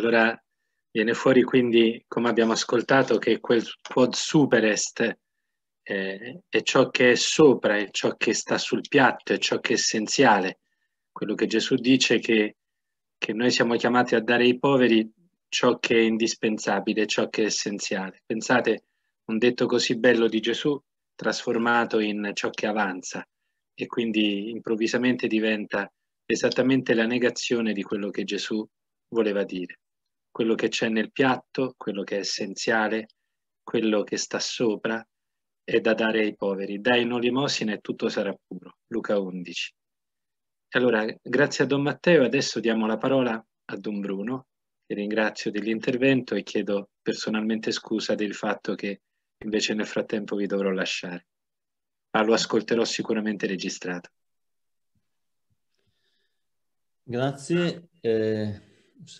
Allora viene fuori quindi, come abbiamo ascoltato, che quel quod superest eh, è ciò che è sopra, è ciò che sta sul piatto, è ciò che è essenziale. Quello che Gesù dice che, che noi siamo chiamati a dare ai poveri ciò che è indispensabile, ciò che è essenziale. Pensate, un detto così bello di Gesù trasformato in ciò che avanza e quindi improvvisamente diventa esattamente la negazione di quello che Gesù voleva dire quello che c'è nel piatto, quello che è essenziale, quello che sta sopra è da dare ai poveri. Dai un'olimosina e tutto sarà puro. Luca 11. Allora, grazie a Don Matteo, adesso diamo la parola a Don Bruno, che ringrazio dell'intervento e chiedo personalmente scusa del fatto che invece nel frattempo vi dovrò lasciare, ma lo ascolterò sicuramente registrato. Grazie. Eh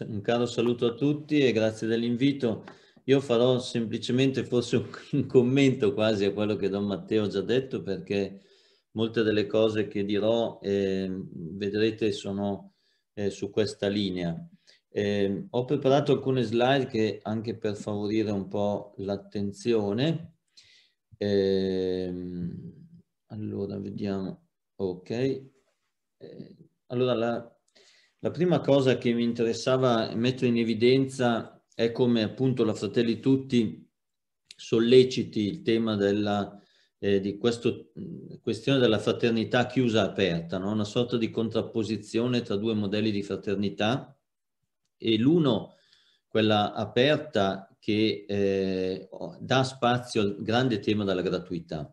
un caro saluto a tutti e grazie dell'invito. Io farò semplicemente forse un commento quasi a quello che Don Matteo ha già detto perché molte delle cose che dirò eh, vedrete sono eh, su questa linea. Eh, ho preparato alcune slide che anche per favorire un po' l'attenzione. Ehm, allora, vediamo. Ok. Eh, allora, la la prima cosa che mi interessava mettere in evidenza è come appunto la Fratelli Tutti solleciti il tema della, eh, di questa questione della fraternità chiusa aperta, no? una sorta di contrapposizione tra due modelli di fraternità e l'uno, quella aperta che eh, dà spazio al grande tema della gratuità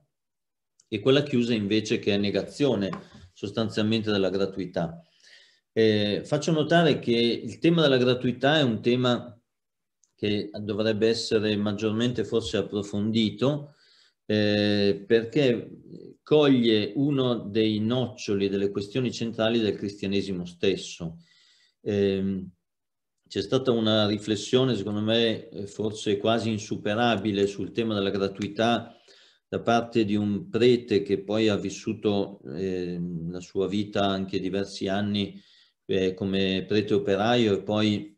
e quella chiusa invece che è negazione sostanzialmente della gratuità. Eh, faccio notare che il tema della gratuità è un tema che dovrebbe essere maggiormente forse approfondito eh, perché coglie uno dei noccioli delle questioni centrali del cristianesimo stesso. Eh, c'è stata una riflessione, secondo me, eh, forse quasi insuperabile sul tema della gratuità da parte di un prete che poi ha vissuto ehm, la sua vita anche diversi anni eh, come prete operaio e poi,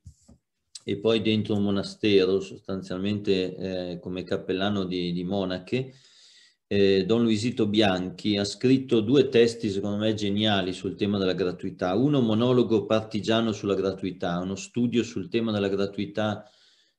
e poi, dentro un monastero, sostanzialmente eh, come cappellano di, di monache, eh, Don Luisito Bianchi ha scritto due testi secondo me geniali sul tema della gratuità. Uno monologo partigiano sulla gratuità, uno studio sul tema della gratuità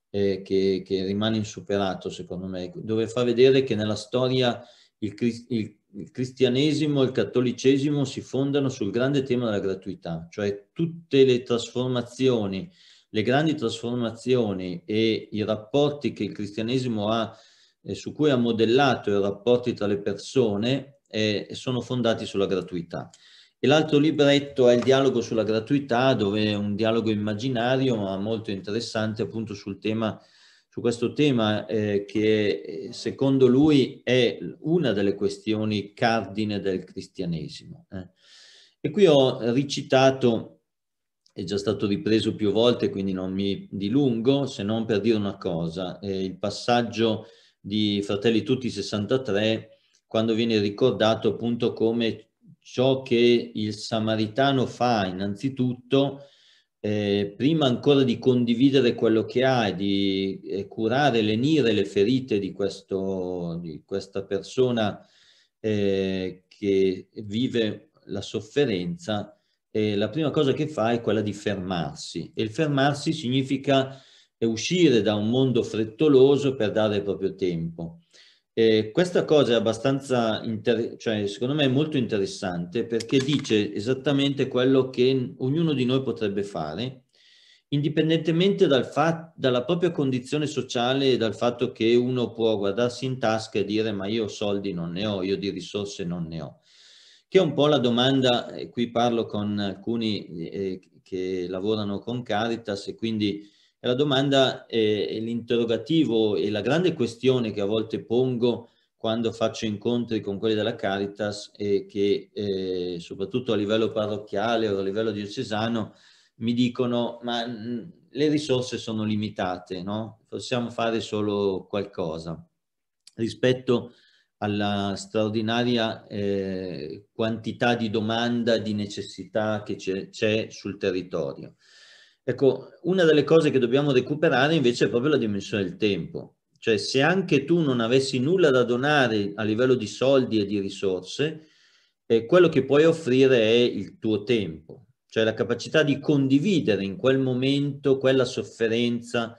eh, che, che, rimane insuperato secondo me, dove fa vedere che nella storia il, il, il cristianesimo e il cattolicesimo si fondano sul grande tema della gratuità, cioè tutte le trasformazioni, le grandi trasformazioni e i rapporti che il cristianesimo ha, eh, su cui ha modellato i rapporti tra le persone, eh, sono fondati sulla gratuità. E l'altro libretto è il dialogo sulla gratuità, dove è un dialogo immaginario ma molto interessante appunto sul tema su questo tema eh, che eh, secondo lui è una delle questioni cardine del cristianesimo. Eh. E qui ho ricitato, è già stato ripreso più volte, quindi non mi dilungo, se non per dire una cosa, eh, il passaggio di Fratelli Tutti 63, quando viene ricordato appunto come ciò che il samaritano fa innanzitutto eh, prima ancora di condividere quello che ha e di eh, curare, lenire le ferite di, questo, di questa persona eh, che vive la sofferenza, eh, la prima cosa che fa è quella di fermarsi. E il fermarsi significa uscire da un mondo frettoloso per dare il proprio tempo. Eh, questa cosa è abbastanza, inter- cioè secondo me è molto interessante perché dice esattamente quello che ognuno di noi potrebbe fare, indipendentemente dal fa- dalla propria condizione sociale e dal fatto che uno può guardarsi in tasca e dire ma io soldi non ne ho, io di risorse non ne ho, che è un po' la domanda, e qui parlo con alcuni eh, che lavorano con Caritas e quindi la domanda e l'interrogativo e la grande questione che a volte pongo quando faccio incontri con quelli della Caritas e che eh, soprattutto a livello parrocchiale o a livello diocesano mi dicono ma mhmm, le risorse sono limitate, no? possiamo fare solo qualcosa rispetto alla straordinaria eh, quantità di domanda, di necessità che c'è sul territorio. Ecco, una delle cose che dobbiamo recuperare invece è proprio la dimensione del tempo. Cioè, se anche tu non avessi nulla da donare a livello di soldi e di risorse, eh, quello che puoi offrire è il tuo tempo, cioè la capacità di condividere in quel momento quella sofferenza.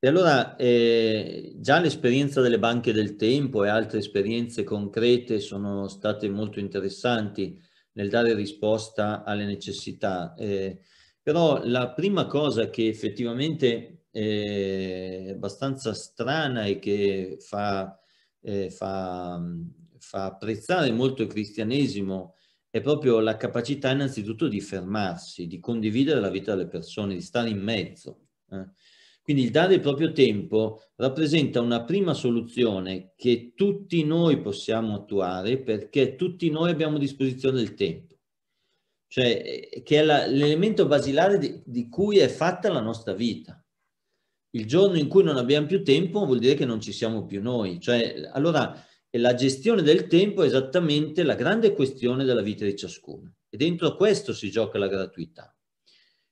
E allora eh, già l'esperienza delle banche del tempo e altre esperienze concrete sono state molto interessanti nel dare risposta alle necessità. Eh, però la prima cosa che effettivamente eh, è abbastanza strana e che fa, eh, fa, fa apprezzare molto il cristianesimo è proprio la capacità innanzitutto di fermarsi, di condividere la vita delle persone, di stare in mezzo. Eh. Quindi il dare il proprio tempo rappresenta una prima soluzione che tutti noi possiamo attuare perché tutti noi abbiamo a disposizione il tempo cioè eh, che è la, l'elemento basilare di, di, cui è fatta la nostra vita. Il giorno in cui non abbiamo più tempo vuol dire che non ci siamo più noi, cioè allora la gestione del tempo è esattamente la grande questione della vita di ciascuno e dentro questo si gioca la gratuità.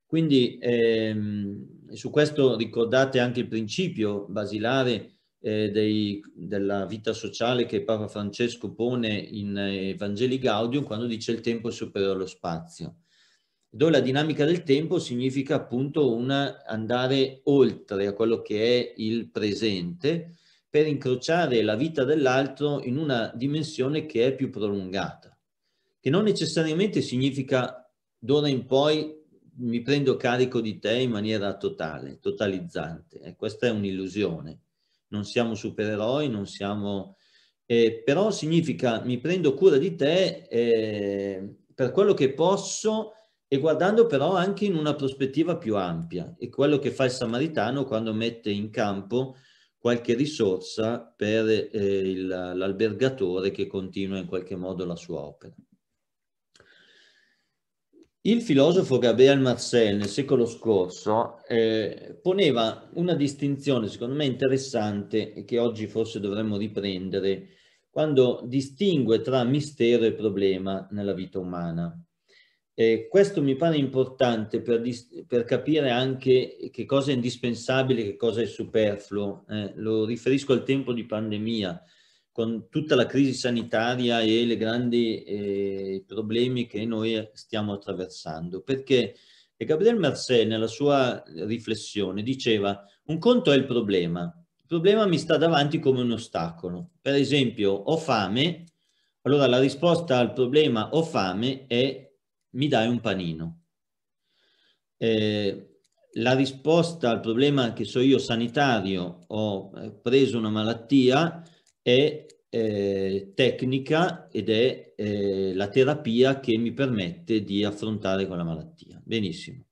Quindi ehm, su questo ricordate anche il principio basilare eh, dei, della vita sociale che Papa Francesco pone in eh, Evangelii Gaudium quando dice il tempo è superiore allo spazio, dove la dinamica del tempo significa appunto una, andare oltre a quello che è il presente per incrociare la vita dell'altro in una dimensione che è più prolungata, che non necessariamente significa d'ora in poi mi prendo carico di te in maniera totale, totalizzante. E eh, questa è un'illusione non siamo supereroi, non siamo... Eh, però significa mi prendo cura di te eh, per quello che posso e guardando però anche in una prospettiva più ampia. E quello che fa il samaritano quando mette in campo qualche risorsa per eh, l'albergatore che continua in qualche modo la sua opera. Il filosofo Gabriel Marcel nel secolo scorso eh, poneva una distinzione secondo me interessante e che oggi forse dovremmo riprendere quando distingue tra mistero e problema nella vita umana. Eh, questo mi pare importante per, per, capire anche che cosa è indispensabile, che cosa è superfluo. Eh, lo riferisco al tempo di pandemia con tutta la crisi sanitaria e i grandi eh, problemi che noi stiamo attraversando. Perché Gabriel Marcé nella sua riflessione diceva un conto è il problema, il problema mi sta davanti come un ostacolo. Per esempio ho fame, allora la risposta al problema ho fame è mi dai un panino. Eh, la risposta al problema che so io sanitario, ho eh, preso una malattia, è eh, tecnica ed è eh, la terapia che mi permette di affrontare quella malattia. Benissimo.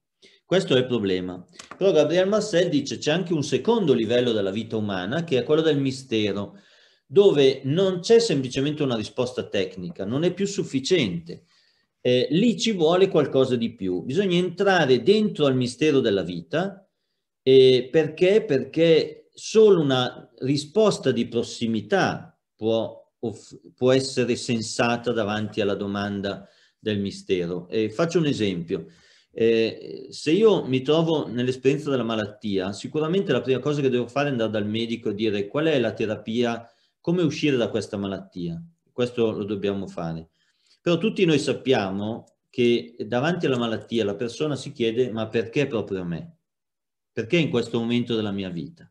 Questo è il problema. Però Gabriel Marcel dice c'è anche un secondo livello della vita umana che è quello del mistero, dove non c'è semplicemente una risposta tecnica, non è più sufficiente. Eh, lì ci vuole qualcosa di più. Bisogna entrare dentro al mistero della vita eh, perché? Perché solo una risposta di prossimità può, può essere sensata davanti alla domanda del mistero. E faccio un esempio. Eh, se io mi trovo nell'esperienza della malattia, sicuramente la prima cosa che devo fare è andare dal medico e dire qual è la terapia, come uscire da questa malattia. Questo lo dobbiamo fare. Però tutti noi sappiamo che davanti alla malattia la persona si chiede ma perché proprio a me? Perché in questo momento della mia vita?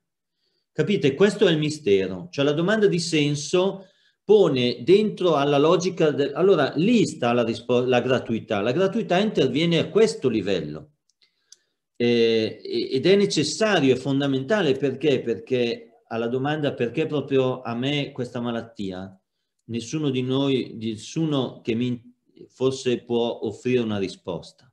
Capite? Questo è il mistero. Cioè la domanda di senso pone dentro alla logica del... Allora, lì sta la, rispo... la gratuità. La gratuità interviene a questo livello eh, ed è necessario, è fondamentale perché? Perché alla domanda perché proprio a me questa malattia, nessuno di noi, nessuno che mi forse può offrire una risposta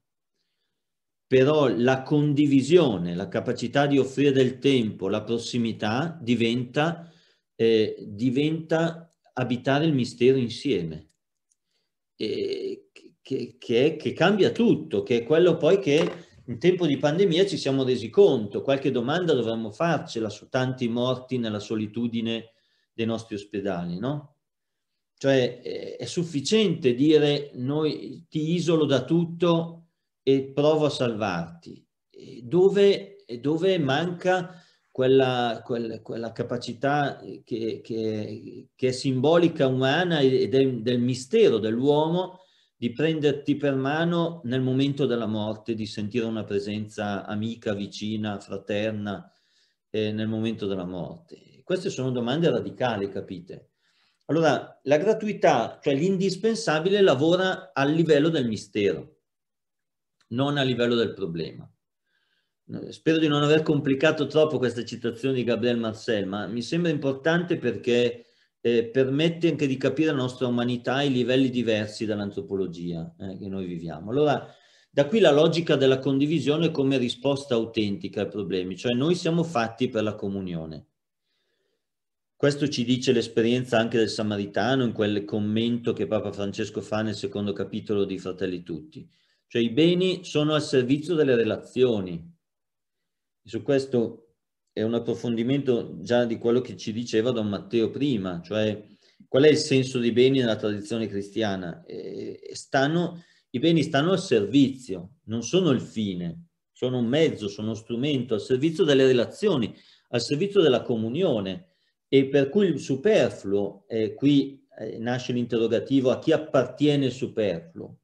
però la condivisione, la capacità di offrire del tempo, la prossimità diventa, eh, diventa abitare il mistero insieme, e che, che, è, che, cambia tutto, che è quello poi che in tempo di pandemia ci siamo resi conto, qualche domanda dovremmo farcela su tanti morti nella solitudine dei nostri ospedali, no? Cioè è, eh, è sufficiente dire noi ti isolo da tutto e provo a salvarti, dove, dove manca quella, quella, quella capacità che, che, che, è simbolica umana e del, del mistero dell'uomo di prenderti per mano nel momento della morte, di sentire una presenza amica, vicina, fraterna eh, nel momento della morte. Queste sono domande radicali, capite? Allora, la gratuità, cioè l'indispensabile, lavora al livello del mistero non a livello del problema. Spero di non aver complicato troppo questa citazione di Gabriel Marcel, ma mi sembra importante perché eh, permette anche di capire la nostra umanità ai livelli diversi dall'antropologia eh, che noi viviamo. Allora, da qui la logica della condivisione come risposta autentica ai problemi, cioè noi siamo fatti per la comunione. Questo ci dice l'esperienza anche del Samaritano in quel commento che Papa Francesco fa nel secondo capitolo di Fratelli Tutti. Cioè i beni sono al servizio delle relazioni. Su questo è un approfondimento già di quello che ci diceva Don Matteo prima, cioè qual è il senso dei beni nella tradizione cristiana? Eh, stanno, I beni stanno al servizio, non sono il fine, sono un mezzo, sono uno strumento, al servizio delle relazioni, al servizio della comunione e per cui il superfluo, eh, qui eh, nasce l'interrogativo a chi appartiene il superfluo,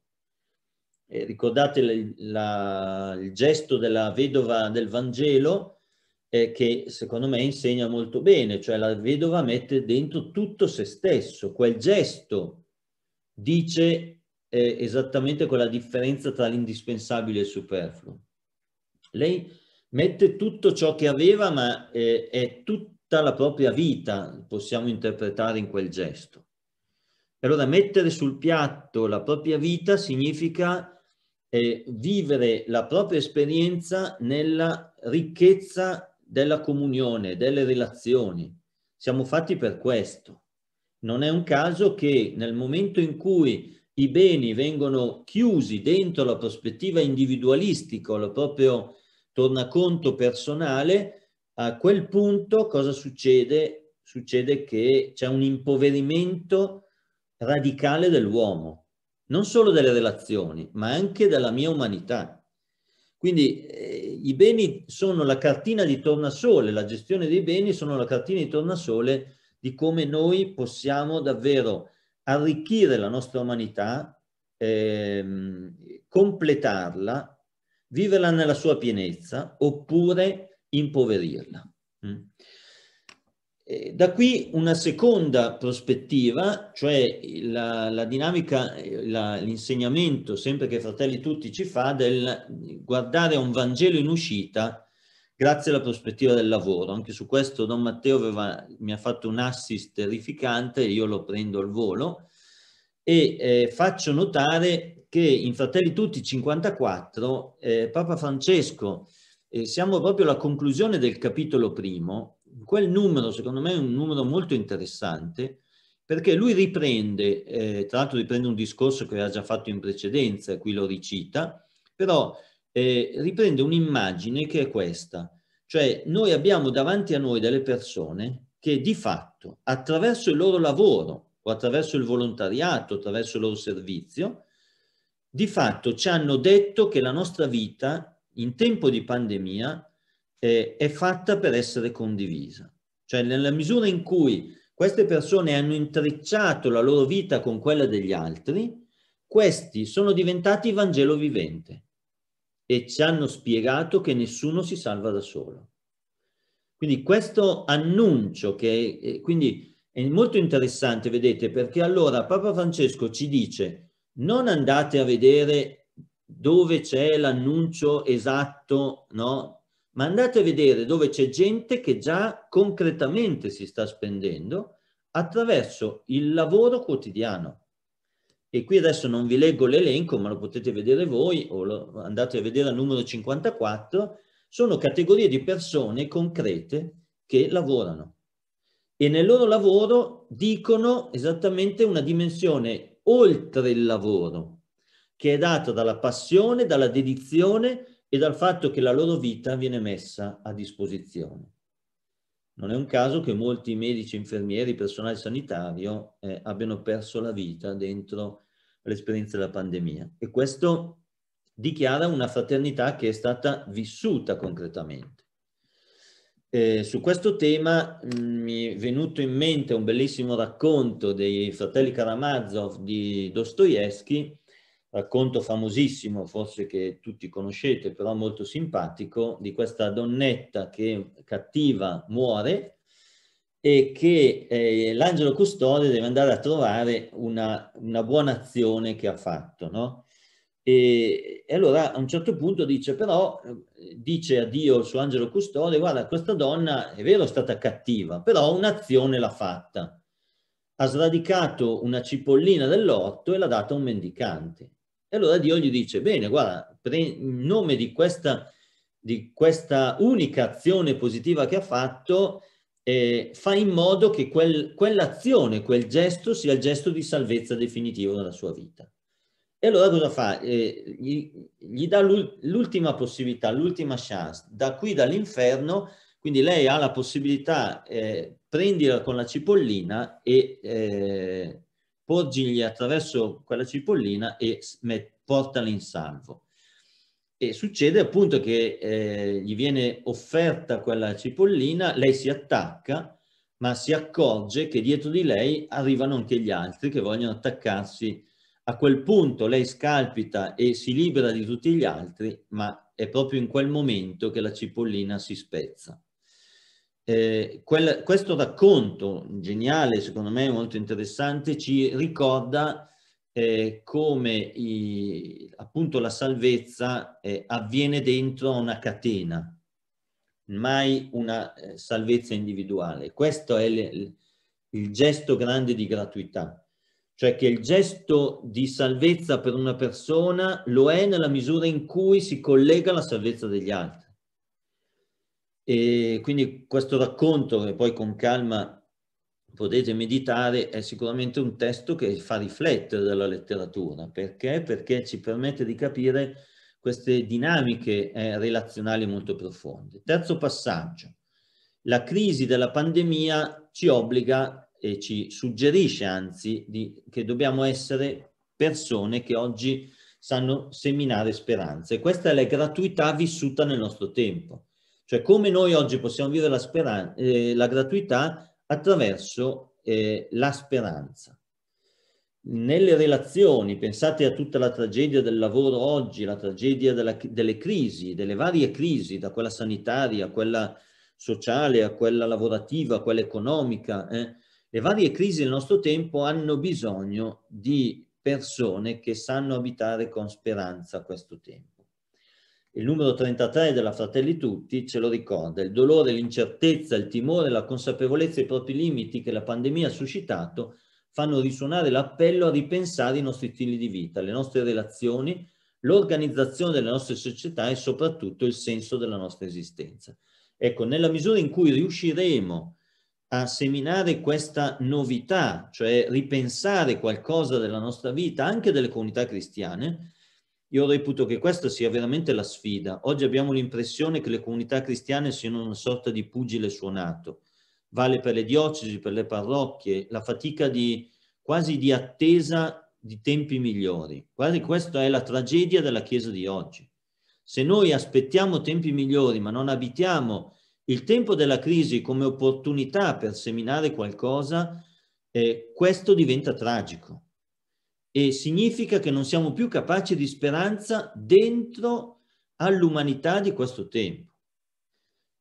eh, ricordate il, la, il gesto della vedova del Vangelo eh, che secondo me insegna molto bene, cioè la vedova mette dentro tutto se stesso, quel gesto dice eh, esattamente quella differenza tra l'indispensabile e il superfluo. Lei mette tutto ciò che aveva, ma eh, è tutta la propria vita, possiamo interpretare in quel gesto. E allora mettere sul piatto la propria vita significa eh, vivere la propria esperienza nella ricchezza della comunione, delle relazioni. Siamo fatti per questo. Non è un caso che nel momento in cui i beni vengono chiusi dentro la prospettiva individualistica, il proprio tornaconto personale, a quel punto cosa succede? Succede che c'è un impoverimento radicale dell'uomo, non solo delle relazioni, ma anche della mia umanità. Quindi eh, i beni sono la cartina di tornasole, la gestione dei beni sono la cartina di tornasole di come noi possiamo davvero arricchire la nostra umanità, eh, completarla, viverla nella sua pienezza oppure impoverirla. Mm. Eh, da qui una seconda prospettiva, cioè la, la dinamica, eh, la, l'insegnamento, sempre che Fratelli Tutti ci fa, del guardare a un Vangelo in uscita grazie alla prospettiva del lavoro. Anche su questo Don Matteo aveva, mi ha fatto un assist terrificante, io lo prendo al volo, e eh, faccio notare che in Fratelli Tutti 54 eh, Papa Francesco, eh, siamo proprio alla conclusione del capitolo primo, quel numero secondo me è un numero molto interessante perché lui riprende, eh, tra l'altro riprende un discorso che aveva già fatto in precedenza, qui lo ricita, però eh, riprende un'immagine che è questa, cioè noi abbiamo davanti a noi delle persone che di fatto attraverso il loro lavoro o attraverso il volontariato, attraverso il loro servizio, di fatto ci hanno detto che la nostra vita in tempo di pandemia eh, è fatta per essere condivisa. Cioè nella misura in cui queste persone hanno intrecciato la loro vita con quella degli altri, questi sono diventati Vangelo vivente e ci hanno spiegato che nessuno si salva da solo. Quindi questo annuncio che è, eh, quindi è molto interessante, vedete, perché allora Papa Francesco ci dice non andate a vedere dove c'è l'annuncio esatto, no? ma andate a vedere dove c'è gente che già concretamente si sta spendendo attraverso il lavoro quotidiano. E qui adesso non vi leggo l'elenco, ma lo potete vedere voi o lo, andate a vedere al numero 54, sono categorie di persone concrete che lavorano e nel loro lavoro dicono esattamente una dimensione oltre il lavoro, che è data dalla passione, dalla dedizione, e dal fatto che la loro vita viene messa a disposizione. Non è un caso che molti medici, infermieri, personale sanitario eh, abbiano perso la vita dentro l'esperienza della pandemia e questo dichiara una fraternità che è stata vissuta concretamente. Eh, su questo tema mh, mm, mi è venuto in mente un bellissimo racconto dei fratelli Karamazov di Dostoevsky racconto famosissimo, forse che tutti conoscete, però molto simpatico, di questa donnetta che cattiva muore e che eh, l'angelo custode deve andare a trovare una, una buona azione che ha fatto, no? E, e, allora a un certo punto dice però, eh, dice a Dio il suo angelo custode, guarda questa donna è vero è stata cattiva, però un'azione l'ha fatta. Ha sradicato una cipollina dell'orto e l'ha data a un mendicante. E allora Dio gli dice, bene, guarda, in nome di questa, di questa unica azione positiva che ha fatto, eh, fa in modo che quel, quell'azione, quel gesto sia il gesto di salvezza definitivo della sua vita. E allora cosa fa? Eh, gli, gli, dà l'ultima possibilità, l'ultima chance, da qui dall'inferno, quindi lei ha la possibilità, eh, prendila con la cipollina e eh, porgigli attraverso quella cipollina e portala in salvo. E succede appunto che eh, gli viene offerta quella cipollina, lei si attacca, ma si accorge che dietro di lei arrivano anche gli altri che vogliono attaccarsi. A quel punto lei scalpita e si libera di tutti gli altri, ma è proprio in quel momento che la cipollina si spezza eh, quel, questo racconto geniale, secondo me molto interessante, ci ricorda eh, come i, appunto la salvezza eh, avviene dentro una catena, mai una eh, salvezza individuale. Questo è le, il gesto grande di gratuità, cioè che il gesto di salvezza per una persona lo è nella misura in cui si collega alla salvezza degli altri. E quindi questo racconto, che poi con calma potete meditare, è sicuramente un testo che fa riflettere della letteratura. Perché? Perché ci permette di capire queste dinamiche eh, relazionali molto profonde. Terzo passaggio. La crisi della pandemia ci obbliga e ci suggerisce anzi di, che dobbiamo essere persone che oggi sanno seminare speranze. Questa è la gratuità vissuta nel nostro tempo. Cioè come noi oggi possiamo vivere la, speran- eh, la gratuità attraverso eh, la speranza. Nelle relazioni, pensate a tutta la tragedia del lavoro oggi, la tragedia della, delle crisi, delle varie crisi, da quella sanitaria a quella sociale, a quella lavorativa, a quella economica, eh, le varie crisi del nostro tempo hanno bisogno di persone che sanno abitare con speranza questo tempo. Il numero 33 della Fratelli Tutti ce lo ricorda, il dolore, l'incertezza, il timore, la consapevolezza e i propri limiti che la pandemia ha suscitato fanno risuonare l'appello a ripensare i nostri stili di vita, le nostre relazioni, l'organizzazione delle nostre società e soprattutto il senso della nostra esistenza. Ecco, nella misura in cui riusciremo a seminare questa novità, cioè ripensare qualcosa della nostra vita, anche delle comunità cristiane, io reputo che questa sia veramente la sfida. Oggi abbiamo l'impressione che le comunità cristiane siano una sorta di pugile suonato. Vale per le diocesi, per le parrocchie, la fatica di, quasi di attesa di tempi migliori. Quasi questa è la tragedia della Chiesa di oggi. Se noi aspettiamo tempi migliori ma non abitiamo il tempo della crisi come opportunità per seminare qualcosa, eh, questo diventa tragico e significa che non siamo più capaci di speranza dentro all'umanità di questo tempo.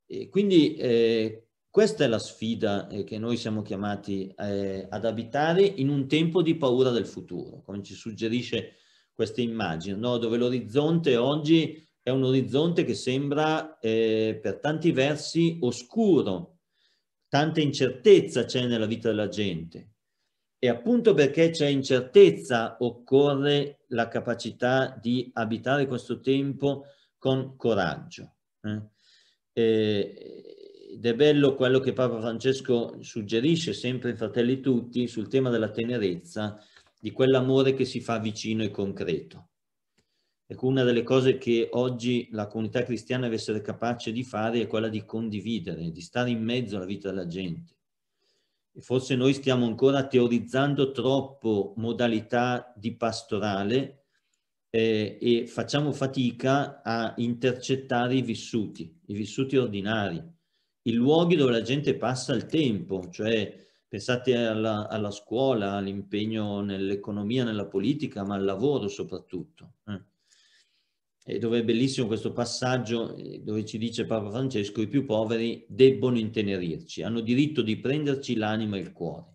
E quindi eh, questa è la sfida eh, che noi siamo chiamati eh, ad abitare in un tempo di paura del futuro, come ci suggerisce questa immagine, no? dove l'orizzonte oggi è un orizzonte che sembra eh, per tanti versi oscuro, tanta incertezza c'è nella vita della gente, e appunto perché c'è incertezza occorre la capacità di abitare questo tempo con coraggio. Eh? ed è bello quello che Papa Francesco suggerisce sempre in Fratelli Tutti sul tema della tenerezza, di quell'amore che si fa vicino e concreto. Ecco, una delle cose che oggi la comunità cristiana deve essere capace di fare è quella di condividere, di stare in mezzo alla vita della gente, forse noi stiamo ancora teorizzando troppo modalità di pastorale eh, e facciamo fatica a intercettare i vissuti, i vissuti ordinari, i luoghi dove la gente passa il tempo, cioè pensate alla, alla scuola, all'impegno nell'economia, nella politica, ma al lavoro soprattutto. Eh eh, dove è bellissimo questo passaggio eh, dove ci dice Papa Francesco i più poveri debbono intenerirci, hanno diritto di prenderci l'anima e il cuore.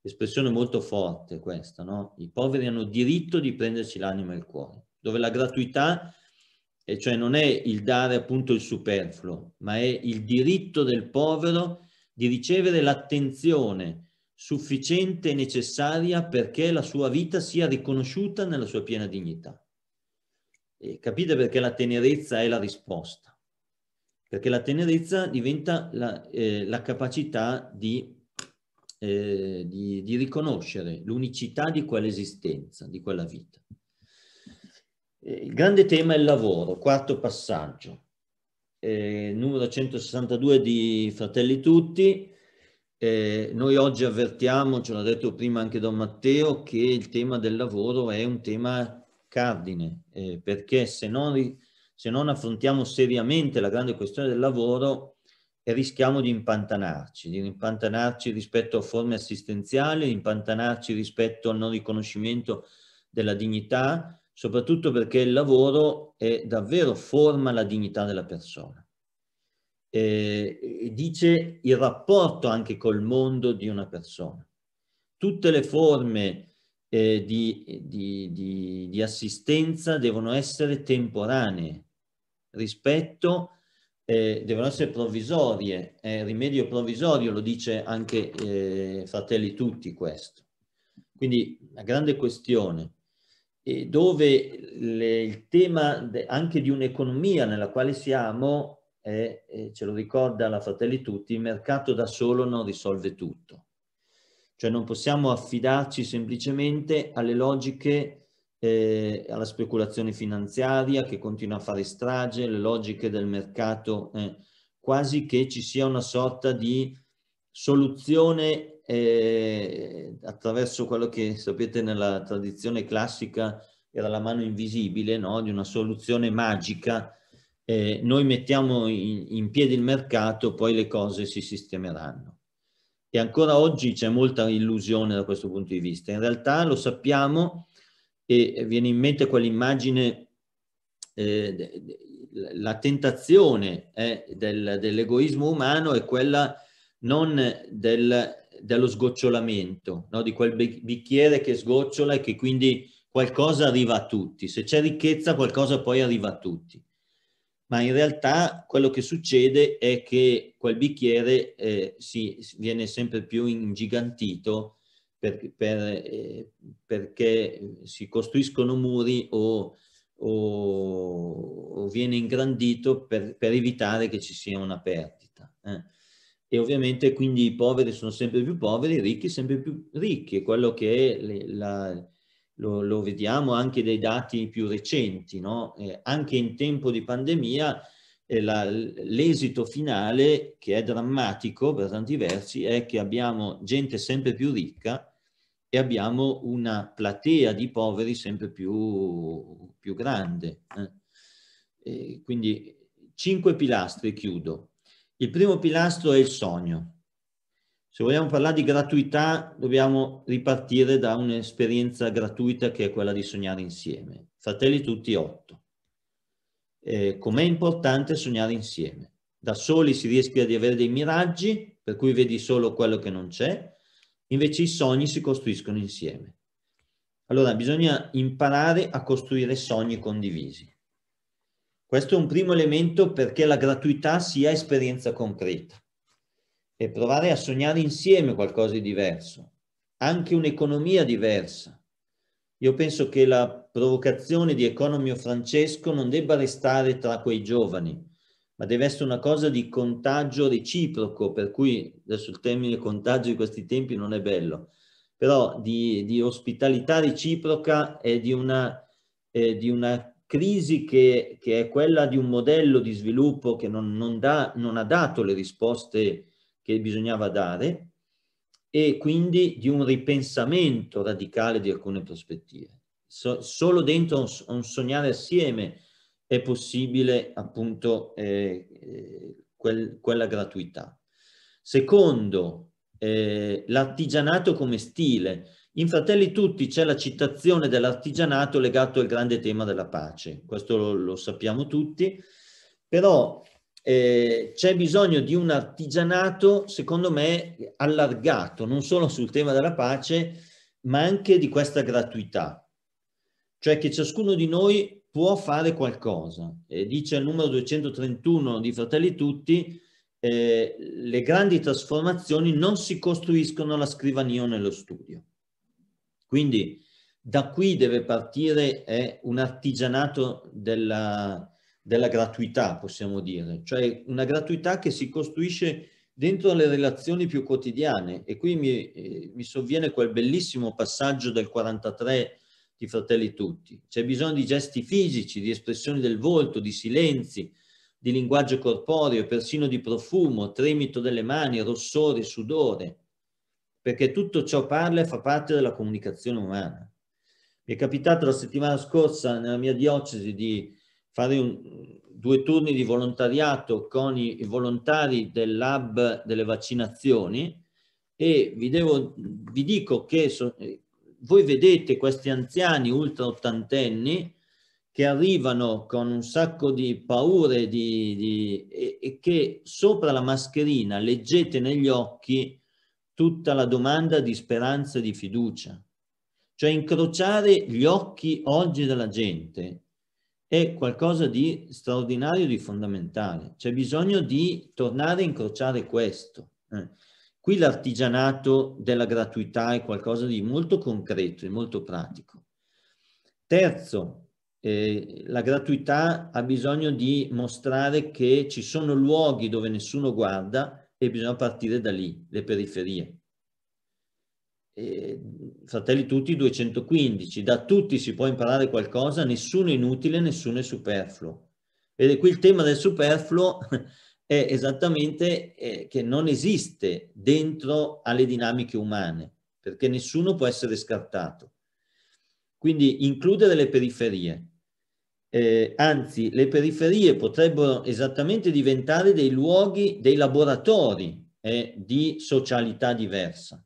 Espressione molto forte questa, no? I poveri hanno diritto di prenderci l'anima e il cuore, dove la gratuità, e cioè non è il dare appunto il superfluo, ma è il diritto del povero di ricevere l'attenzione, sufficiente e necessaria perché la sua vita sia riconosciuta nella sua piena dignità. E capite perché la tenerezza è la risposta? Perché la tenerezza diventa la, eh, la capacità di, eh, di, di riconoscere l'unicità di quell'esistenza, di quella vita. Eh, il grande tema è il lavoro, quarto passaggio, eh, numero 162 di Fratelli Tutti. Eh, noi oggi avvertiamo, ce l'ha detto prima anche Don Matteo, che il tema del lavoro è un tema cardine, eh, perché se non, se non affrontiamo seriamente la grande questione del lavoro eh, rischiamo di impantanarci, di impantanarci rispetto a forme assistenziali, di impantanarci rispetto al non riconoscimento della dignità, soprattutto perché il lavoro è, davvero forma la dignità della persona. Eh, e dice il rapporto anche col mondo di una persona. Tutte le forme eh, di, di, di, di, assistenza devono essere temporanee rispetto, eh, devono essere provvisorie, è rimedio provvisorio, lo dice anche eh, Fratelli Tutti questo. Quindi la grande questione eh, dove le, il tema anche di un'economia nella quale siamo è, eh, ce lo ricorda la Fratelli Tutti, il mercato da solo non risolve tutto. Cioè non possiamo affidarci semplicemente alle logiche, eh, alla speculazione finanziaria che continua a fare strage, le logiche del mercato, eh, quasi che ci sia una sorta di soluzione eh, attraverso quello che sapete nella tradizione classica era la mano invisibile, no? di una soluzione magica. Eh, noi mettiamo in, in piedi il mercato, poi le cose si sistemeranno e ancora oggi c'è molta illusione da questo punto di vista. In realtà lo sappiamo e viene in mente quell'immagine, eh, la tentazione eh, del, dell'egoismo umano è quella non del, dello sgocciolamento, no? di quel bicchiere che sgocciola e che quindi qualcosa arriva a tutti. Se c'è ricchezza qualcosa poi arriva a tutti ma in realtà quello che succede è che quel bicchiere eh, si, viene sempre più ingigantito per, per, eh, perché si costruiscono muri o, o, o viene ingrandito per, per, evitare che ci sia una perdita. Eh. E ovviamente quindi i poveri sono sempre più poveri, i ricchi sempre più ricchi, quello che è la, lo, lo, vediamo anche dai dati più recenti, no? eh, anche in tempo di pandemia eh, l'esito finale, che è drammatico per tanti versi, è che abbiamo gente sempre più ricca e abbiamo una platea di poveri sempre più, più grande. Eh. eh quindi cinque pilastri, chiudo. Il primo pilastro è il sogno. Se vogliamo parlare di gratuità, dobbiamo ripartire da un'esperienza gratuita che è quella di sognare insieme. Fratelli tutti otto. Eh, com'è importante sognare insieme? Da soli si rischia di avere dei miraggi, per cui vedi solo quello che non c'è, invece i sogni si costruiscono insieme. Allora bisogna imparare a costruire sogni condivisi. Questo è un primo elemento perché la gratuità sia esperienza concreta e provare a sognare insieme qualcosa di diverso, anche un'economia diversa. Io penso che la provocazione di Economio Francesco non debba restare tra quei giovani, ma deve essere una cosa di contagio reciproco, per cui adesso il termine contagio di questi tempi non è bello, però di, di ospitalità reciproca e di una, eh, di una crisi che, che, è quella di un modello di sviluppo che non, non, da, non ha dato le risposte che bisognava dare e quindi di un ripensamento radicale di alcune prospettive. So, solo dentro un, un, sognare assieme è possibile appunto eh, eh, quel, quella gratuità. Secondo, eh, l'artigianato come stile. In Fratelli Tutti c'è la citazione dell'artigianato legato al grande tema della pace, questo lo, lo sappiamo tutti, però eh, c'è bisogno di un artigianato, secondo me, allargato, non solo sul tema della pace, ma anche di questa gratuità. Cioè che ciascuno di noi può fare qualcosa. E eh, dice il numero 231 di Fratelli Tutti, eh, le grandi trasformazioni non si costruiscono alla scrivania o nello studio. Quindi da qui deve partire eh, un artigianato della, della gratuità, possiamo dire, cioè una gratuità che si costruisce dentro le relazioni più quotidiane e qui mi, eh, mi sovviene quel bellissimo passaggio del 43 di Fratelli Tutti. C'è bisogno di gesti fisici, di espressioni del volto, di silenzi, di linguaggio corporeo, persino di profumo, tremito delle mani, rossore, sudore, perché tutto ciò parla e fa parte della comunicazione umana. Mi è capitato la settimana scorsa nella mia diocesi di fare un, due turni di volontariato con i, i volontari del lab delle vaccinazioni e vi, devo, vi dico che so, voi vedete questi anziani ultra ottantenni che arrivano con un sacco di paure di, di, e, e che sopra la mascherina leggete negli occhi tutta la domanda di speranza e di fiducia. Cioè incrociare gli occhi oggi della gente è qualcosa di straordinario, di fondamentale. C'è bisogno di tornare a incrociare questo. Eh. Qui l'artigianato della gratuità è qualcosa di molto concreto, e molto pratico. Terzo, eh, la gratuità ha bisogno di mostrare che ci sono luoghi dove nessuno guarda e bisogna partire da lì, le periferie fratelli tutti 215, da tutti si può imparare qualcosa, nessuno è inutile, nessuno è superfluo. Vede, qui il tema del superfluo è esattamente eh, che non esiste dentro alle dinamiche umane, perché nessuno può essere scartato. Quindi includere le periferie, eh, anzi le periferie potrebbero esattamente diventare dei luoghi, dei laboratori eh, di socialità diversa.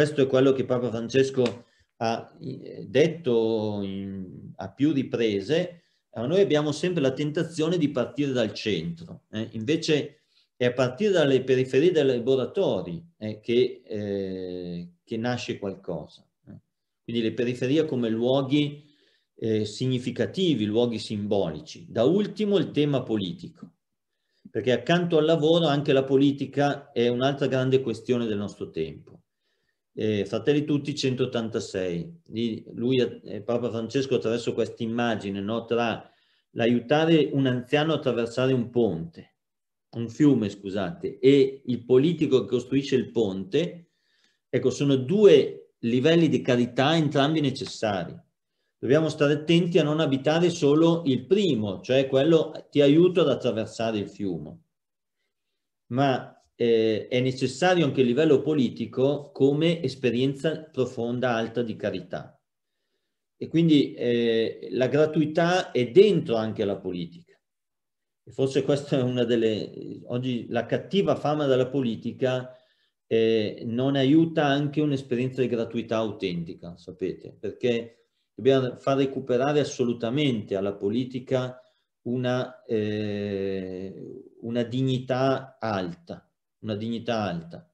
Questo è quello che Papa Francesco ha eh, detto in, a più riprese. Eh, noi abbiamo sempre la tentazione di partire dal centro, eh? invece è a partire dalle periferie dei laboratori eh, che, eh, che, nasce qualcosa. Eh. Quindi le periferie come luoghi significativi, luoghi simbolici. Da ultimo il tema politico, perché accanto al lavoro anche la politica è un'altra grande questione del nostro tempo eh, Fratelli Tutti 186. lui, eh, Papa Francesco, attraverso questa immagine, no, tra l'aiutare un anziano a attraversare un ponte, un fiume, scusate, e il politico che costruisce il ponte, ecco, sono due livelli di carità entrambi necessari. Dobbiamo stare attenti a non abitare solo il primo, cioè quello ti aiuto ad attraversare il fiume, ma eh, è necessario anche a livello politico come esperienza profonda, alta di carità. E quindi eh, la gratuità è dentro anche la politica. E forse questa è una delle... Oggi la cattiva fama della politica eh, non aiuta anche un'esperienza di gratuità autentica, sapete, perché dobbiamo far recuperare assolutamente alla politica una, eh, una dignità alta una dignità alta.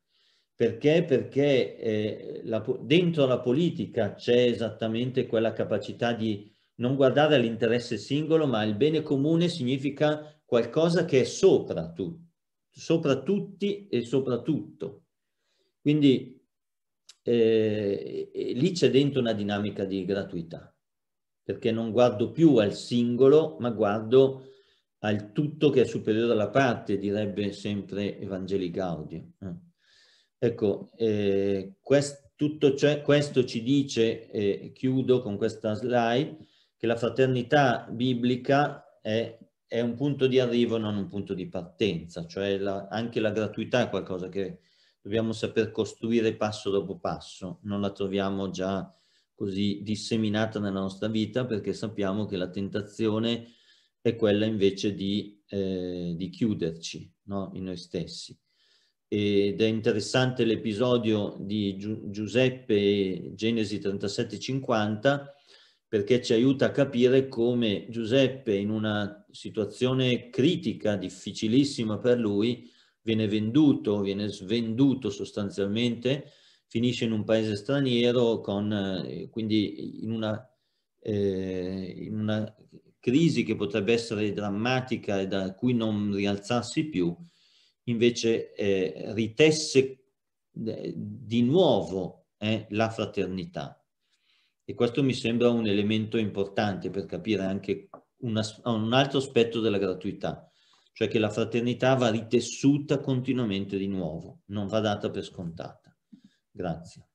Perché? Perché eh, la, dentro la politica c'è esattamente quella capacità di non guardare all'interesse singolo, ma il bene comune significa qualcosa che è sopra, tu, sopra tutti e soprattutto. Quindi eh, lì c'è dentro una dinamica di gratuità, perché non guardo più al singolo, ma guardo al tutto che è superiore alla parte, direbbe sempre Evangeli Gaudio. Eh. Ecco, eh, quest, tutto ciò, questo ci dice, e eh, chiudo con questa slide, che la fraternità biblica è, è, un punto di arrivo, non un punto di partenza, cioè la, anche la gratuità è qualcosa che dobbiamo saper costruire passo dopo passo, non la troviamo già così disseminata nella nostra vita perché sappiamo che la tentazione è quella invece di, eh, di chiuderci no? in noi stessi. Ed è interessante l'episodio di Giuseppe Genesi 37-50 perché ci aiuta a capire come Giuseppe in una situazione critica, difficilissima per lui, viene venduto, viene svenduto sostanzialmente, finisce in un paese straniero con, eh, quindi in una, eh, in una crisi che potrebbe essere drammatica e da cui non rialzarsi più, invece eh, ritesse eh, di nuovo eh, la fraternità. E questo mi sembra un elemento importante per capire anche un, un altro aspetto della gratuità, cioè che la fraternità va ritessuta continuamente di nuovo, non va data per scontata. Grazie.